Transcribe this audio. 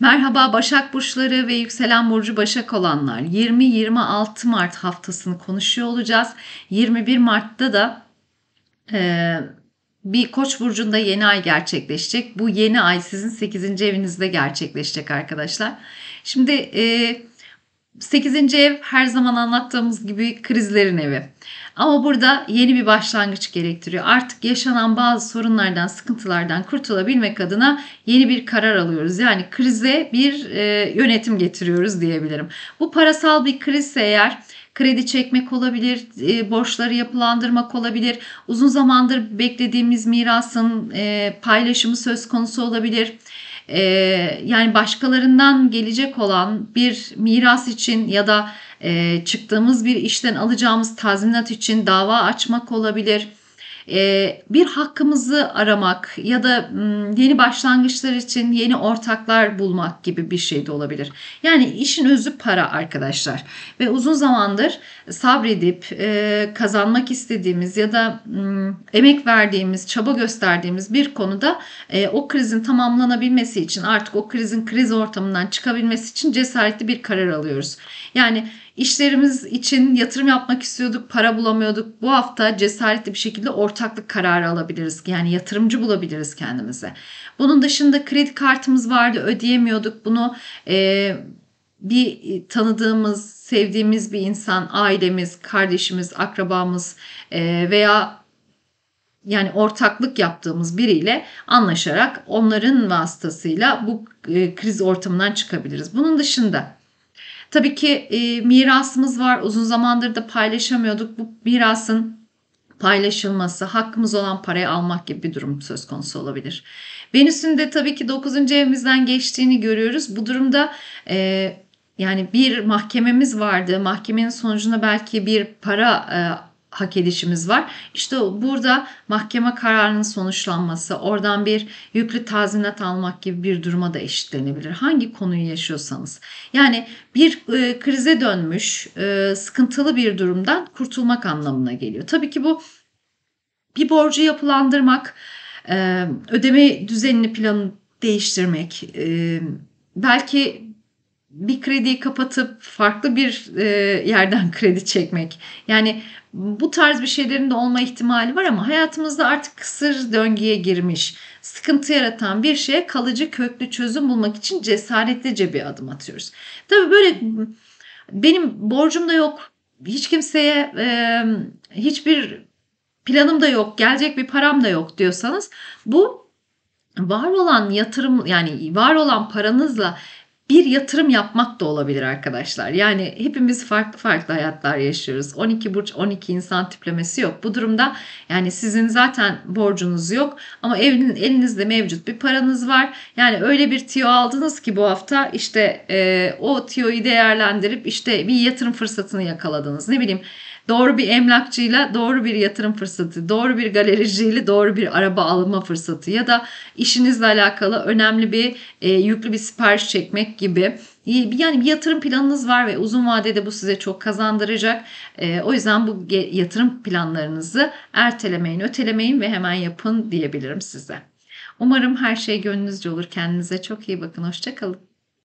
Merhaba Başak Burçları ve Yükselen Burcu Başak olanlar. 20-26 Mart haftasını konuşuyor olacağız. 21 Mart'ta da e, bir Koç burcunda yeni ay gerçekleşecek. Bu yeni ay sizin 8. evinizde gerçekleşecek arkadaşlar. Şimdi e, Sekizinci ev her zaman anlattığımız gibi krizlerin evi. Ama burada yeni bir başlangıç gerektiriyor. Artık yaşanan bazı sorunlardan, sıkıntılardan kurtulabilmek adına yeni bir karar alıyoruz. Yani krize bir e, yönetim getiriyoruz diyebilirim. Bu parasal bir krizse eğer kredi çekmek olabilir, e, borçları yapılandırmak olabilir, uzun zamandır beklediğimiz mirasın e, paylaşımı söz konusu olabilir e, yani başkalarından gelecek olan bir miras için ya da e, çıktığımız bir işten alacağımız tazminat için dava açmak olabilir. Ee, bir hakkımızı aramak ya da yeni başlangıçlar için yeni ortaklar bulmak gibi bir şey de olabilir. Yani işin özü para arkadaşlar ve uzun zamandır sabredip e, kazanmak istediğimiz ya da emek verdiğimiz, çaba gösterdiğimiz bir konuda e, o krizin tamamlanabilmesi için artık o krizin kriz ortamından çıkabilmesi için cesaretli bir karar alıyoruz. Yani İşlerimiz için yatırım yapmak istiyorduk, para bulamıyorduk. Bu hafta cesaretli bir şekilde ortaklık kararı alabiliriz. Yani yatırımcı bulabiliriz kendimize. Bunun dışında kredi kartımız vardı, ödeyemiyorduk. Bunu e, bir tanıdığımız, sevdiğimiz bir insan, ailemiz, kardeşimiz, akrabamız e, veya yani ortaklık yaptığımız biriyle anlaşarak onların vasıtasıyla bu e, kriz ortamından çıkabiliriz. Bunun dışında Tabii ki e, mirasımız var. Uzun zamandır da paylaşamıyorduk. Bu mirasın paylaşılması, hakkımız olan parayı almak gibi bir durum söz konusu olabilir. Venüs'ün de tabii ki 9. evimizden geçtiğini görüyoruz. Bu durumda e, yani bir mahkememiz vardı. Mahkemenin sonucunda belki bir para e, hak edişimiz var. İşte burada mahkeme kararının sonuçlanması, oradan bir yüklü tazminat almak gibi bir duruma da eşitlenebilir. Hangi konuyu yaşıyorsanız. Yani bir e, krize dönmüş, e, sıkıntılı bir durumdan kurtulmak anlamına geliyor. Tabii ki bu bir borcu yapılandırmak, e, ödeme düzenini planı değiştirmek, e, belki bir krediyi kapatıp farklı bir e, yerden kredi çekmek. Yani bu tarz bir şeylerin de olma ihtimali var ama hayatımızda artık kısır döngüye girmiş, sıkıntı yaratan bir şeye kalıcı köklü çözüm bulmak için cesaretlice bir adım atıyoruz. Tabii böyle benim borcum da yok, hiç kimseye e, hiçbir planım da yok, gelecek bir param da yok diyorsanız bu var olan yatırım yani var olan paranızla bir yatırım yapmak da olabilir arkadaşlar. Yani hepimiz farklı farklı hayatlar yaşıyoruz. 12 burç 12 insan tiplemesi yok. Bu durumda yani sizin zaten borcunuz yok ama evinin elinizde mevcut bir paranız var. Yani öyle bir tiyo aldınız ki bu hafta işte e, o tiyoyu değerlendirip işte bir yatırım fırsatını yakaladınız. Ne bileyim doğru bir emlakçıyla doğru bir yatırım fırsatı, doğru bir galericiyle doğru bir araba alma fırsatı ya da işinizle alakalı önemli bir e, yüklü bir sipariş çekmek gibi yani bir yatırım planınız var ve uzun vadede bu size çok kazandıracak. Ee, o yüzden bu yatırım planlarınızı ertelemeyin, ötelemeyin ve hemen yapın diyebilirim size. Umarım her şey gönlünüzce olur. Kendinize çok iyi bakın. Hoşçakalın.